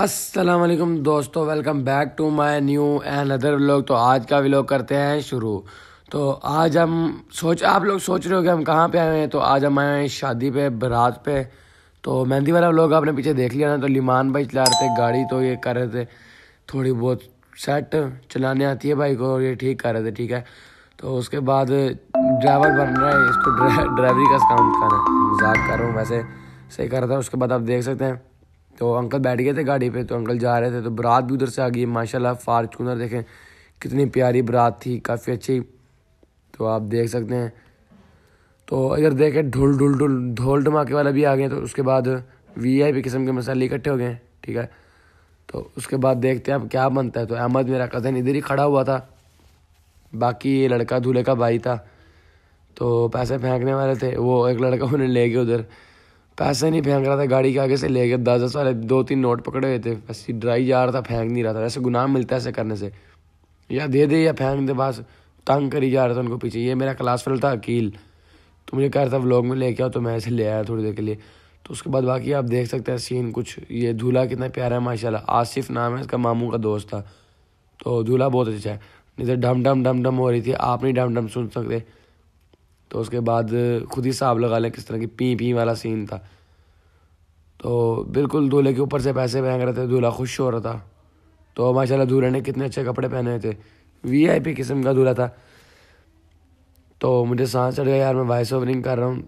असलम दोस्तों welcome back to my new and other vlog तो आज का व्लॉग करते हैं शुरू तो आज हम सोच आप लोग सोच रहे हो कि हम कहाँ पे आए हैं तो आज हम आए हैं शादी पे बरात पे तो मेहंदी वाला व्लॉग आपने पीछे देख लिया ना तो लिमान भाई चला रहे थे गाड़ी तो ये कर रहे थे थोड़ी बहुत सेट चलाने आती है भाई को ये ठीक कर रहे थे ठीक है तो उसके बाद ड्राइवर बन रहा है इसको ड्राइवरी का काम रहा है मजाक कर रहा हूँ वैसे सही कर रहा था उसके बाद आप देख सकते हैं तो अंकल बैठ गए थे गाड़ी पे तो अंकल जा रहे थे तो बारात भी उधर से आ गई माशाल्लाह फार्चूनर देखें कितनी प्यारी बारात थी काफ़ी अच्छी तो आप देख सकते हैं तो इधर देखें ढुल ढुल ढुल ढोल ढमाके वाला भी आ गए तो उसके बाद वी आई पी किस्म के मसाले इकट्ठे हो गए ठीक है तो उसके बाद देखते हैं अब क्या बनता है तो अहमद मेरा कज़न इधर ही खड़ा हुआ था बाकी ये लड़का दूल्हे का भाई था तो पैसे फेंकने वाले थे वो एक लड़का उन्हें ले गए उधर पैसे नहीं फेंक रहा था गाड़ी के आगे से ले गया दस दस वाले दो तीन नोट पकड़े हुए थे बस ड्राई जा रहा था फेंक नहीं रहा था ऐसे गुनाह मिलता है ऐसे करने से या दे दे या फेंक दे बस तंग करी जा रहा था उनको पीछे ये मेरा क्लास फेल था अकील तो मुझे कह रहा था व्लॉग में लेके आओ तो मैं ऐसे ले आया थोड़ी देर के लिए तो उसके बाद बाकी आप देख सकते हैं सीन कुछ ये दूल्हा कितना प्यारा है माशाल्लाह आसिफ नाम है इसका मामू का दोस्त था तो दूल्हा बहुत अच्छा है जैसे डम डम डम डम हो रही थी आप नहीं डम डम सुन सकते तो उसके बाद खुद ही हिसाब लगा लें किस तरह की पी पी वाला सीन था तो बिल्कुल दूल्हे के ऊपर से पैसे फेंक रहे थे दूल्हा खुश हो रहा था तो माशाल्लाह दूल्हे ने कितने अच्छे कपड़े पहने थे वीआईपी किस्म का दूल्हा था तो मुझे सांस चढ़ गया यार मैं वॉइस ओवरिंग कर रहा हूँ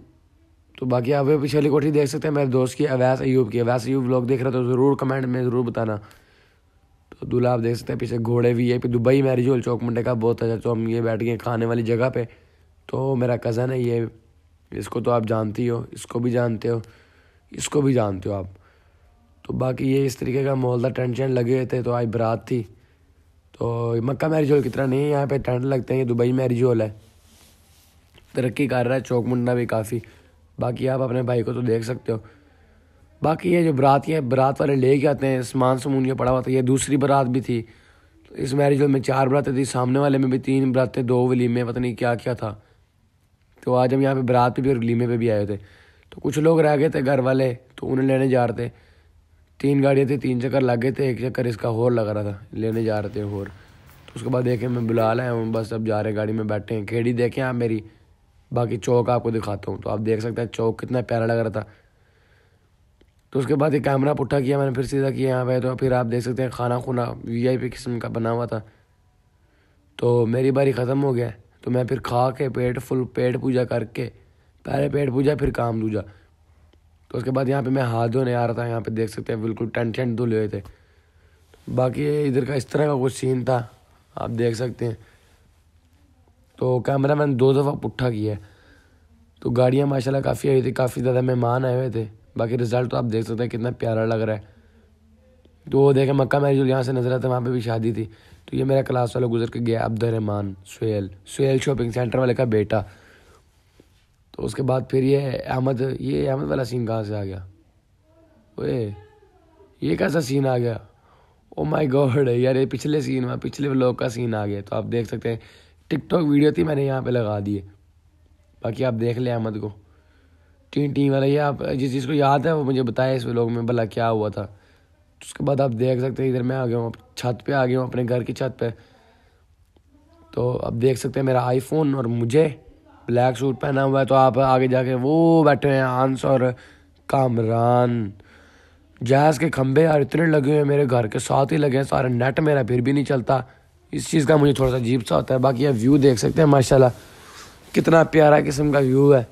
तो बाकी आप पीछे वाली कोठी देख सकते हैं मेरे दोस्त की अवैस अयूब की अवैस अयूब लोग देख रहे तो ज़रूर कमेंट में ज़रूर बताना तो दूल्हा आप देख सकते हैं पीछे घोड़े भी है दुबई मैरिज हॉल चौक मुंडे का बहुत अच्छा तो हम ये बैठ गए खाने वाली जगह पर तो मेरा कज़न है ये इसको तो आप जानती हो इसको भी जानते हो इसको भी जानते हो आप तो बाकी ये इस तरीके का मोहल्ला टेंट शेंट लगे हुए थे तो आज बारात थी तो मक्का मैरिज हॉल कितना नहीं है यहाँ पे टेंट लगते हैं ये दुबई मैरिज हॉल है तरक्की कर रहा है चौक मुंडा भी काफ़ी बाकी आप अपने भाई को तो देख सकते हो बाकी ये जो बरात ये बरात वाले ले के आते हैं सामान समून ये पड़ा हुआ था ये दूसरी बरात भी थी तो इस मैरिज हॉल में चार बरातें थी सामने वाले में भी तीन बरातें दो वलीमे पता नहीं क्या क्या था तो आज हम यहाँ पे बरात पे भी और लीमे पे भी आए थे तो कुछ लोग रह गए थे घर वाले तो उन्हें लेने जा रहे थे तीन गाड़ियाँ थी तीन चक्कर लग गए थे एक चक्कर इसका होर लग रहा था लेने जा रहे थे होर तो उसके बाद देखे मैं बुला लाया हूँ बस अब जा रहे गाड़ी में बैठे हैं खेड़ी देखें आप मेरी बाकी चौक आपको दिखाता हूँ तो आप देख सकते हैं चौक कितना प्यारा लग रहा था तो उसके बाद एक कैमरा पुट्ठा किया मैंने फिर सीधा किया यहाँ पे तो फिर आप देख सकते हैं खाना खुना वी आई पी किस्म का बना हुआ था तो मेरी बारी ख़त्म हो गया तो मैं फिर खा के पेट फुल पेट पूजा करके पहले पेट पूजा फिर काम दूजा तो उसके बाद यहाँ पे मैं हाथ धोने आ रहा था यहाँ पे देख सकते हैं बिल्कुल टेंट टेंट धुले हुए थे बाकी इधर का इस तरह का कुछ सीन था आप देख सकते हैं तो कैमरा मैंने दो दफ़ा पुट्ठा किया है तो गाड़ियाँ माशाल्लाह काफ़ी आई थी काफ़ी ज़्यादा मेहमान आए हुए थे बाकी रिज़ल्ट तो आप देख सकते हैं कितना प्यारा लग रहा है तो वो देखें मक्का मैरिज यहाँ से नजर आता है वहाँ पर भी शादी थी तो ये मेरा क्लास वाला गुजर के गया रहमान सुहेल सुहेल शॉपिंग सेंटर वाले का बेटा तो उसके बाद फिर ये अहमद ये अहमद वाला सीन कहाँ से आ गया ओए ये कैसा सीन आ गया ओ माय गॉड यार ये पिछले सीन में पिछले व्लॉग का सीन आ गया तो आप देख सकते हैं टिकटॉक वीडियो थी मैंने यहाँ पे लगा दिए बाकी आप देख लें अहमद को टीन टीम वाला ये आप जिस चीज़ को याद है वो मुझे बताया इस व्लॉग में भला क्या हुआ था तो उसके बाद आप देख सकते हैं इधर मैं आ गया हूँ छत पे आ गया हूँ अपने घर की छत पे तो आप देख सकते हैं मेरा आईफोन और मुझे ब्लैक सूट पहना हुआ है तो आप आगे जाके वो बैठे हैं आंस और कामरान जहाज के खंभे यार इतने लगे हुए हैं मेरे घर के साथ ही लगे हैं सारे नेट मेरा फिर भी नहीं चलता इस चीज़ का मुझे थोड़ा सा अजीब सा होता है बाकी आप व्यू देख सकते हैं माशाल्लाह कितना प्यारा किस्म का व्यू है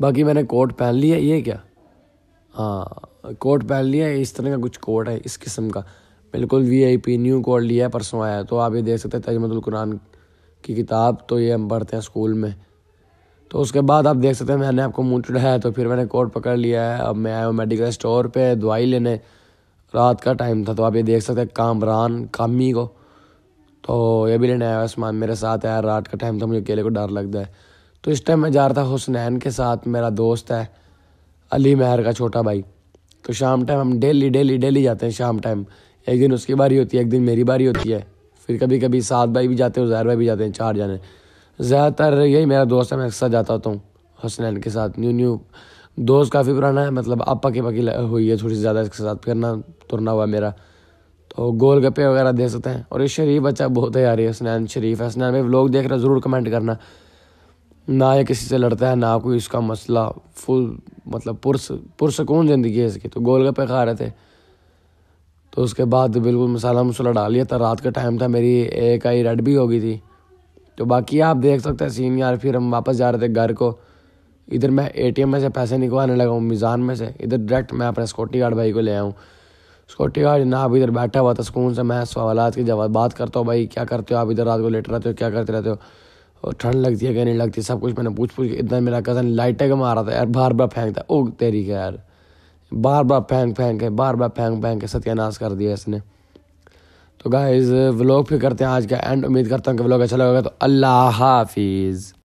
बाकी मैंने कोट पहन लिया ये क्या हाँ कोट पहन लिया है इस तरह का कुछ कोट है इस किस्म का बिल्कुल V I P new coat लिया है परसों आया है तो आप ये देख सकते हैं तजमतुल कुरान की किताब तो ये हम पढ़ते हैं स्कूल में तो उसके बाद आप देख सकते हैं मैंने आपको मुँह चढ़ाया तो फिर मैंने कोट पकड़ लिया है अब मैं आया हूँ मेडिकल स्टोर पर दवाई लेने रात का टाइम था तो आप ये देख सकते हैं कामरान कामी को तो ये भी लेने आया आसमान मेरे साथ आया रात का टाइम था मुझे अकेले को डर लगता है तो इस टाइम मैं जा रहा था हुसनैन के साथ मेरा दोस्त है अली मेहर का छोटा भाई तो शाम टाइम हम डेली डेली डेली जाते हैं शाम टाइम एक दिन उसकी बारी होती है एक दिन मेरी बारी होती है फिर कभी कभी सात भाई भी जाते हैं जहर भाई भी जाते हैं चार जाने ज़्यादातर यही मेरा दोस्त है मैं अक्सर जाता होता हूँ हसनैन के साथ न्यू न्यू दोस्त काफ़ी पुराना है मतलब आप पकी पकी हुई है थोड़ी ज़्यादा इसके साथ करना तुरना हुआ मेरा तो गोल गप्पे वगैरह दे सकते हैं और ये शरीफ बच्चा बहुत है यार हसनैन शरीफ है हसनैन भाई लोग देख रहे ज़रूर कमेंट करना ना ये किसी से लड़ता है ना कोई इसका मसला फुल मतलब पुरस पुरसकून ज़िंदगी है इसकी तो गोलगप्पे खा रहे थे तो उसके बाद बिल्कुल मसाला मसाला डाल लिया था रात का टाइम था मेरी एक आई रेड भी हो गई थी तो बाकी आप देख सकते हैं सीन यार फिर हम वापस जा रहे थे घर को इधर मैं ए में से पैसे निकलवाने लगा हूँ मिज़ान में से इधर डायरेक्ट मैं अपने सिक्योरिटी गार्ड भाई को ले आऊँ सिक्योरिटी गार्ड ना आप इधर बैठा हुआ था सुकून से मैं सवाल के जवाब बात करता हूँ भाई क्या करते हो आप इधर रात को लेट रहते हो क्या करते रहते हो और ठंड लगती है क्या नहीं लगती सब कुछ मैंने पूछ पूछ के इतना मेरा कज़न लाइटें का मारा था यार बार बार फेंकता ओ तेरी का यार बार बार फेंक फेंक के बार बार फेंक फेंक के सत्यानाश कर दिया इसने तो गाइस व्लॉग फिर करते हैं आज का एंड उम्मीद करता हूँ कि व्लॉग अच्छा लगेगा तो अल्लाह हाफिज़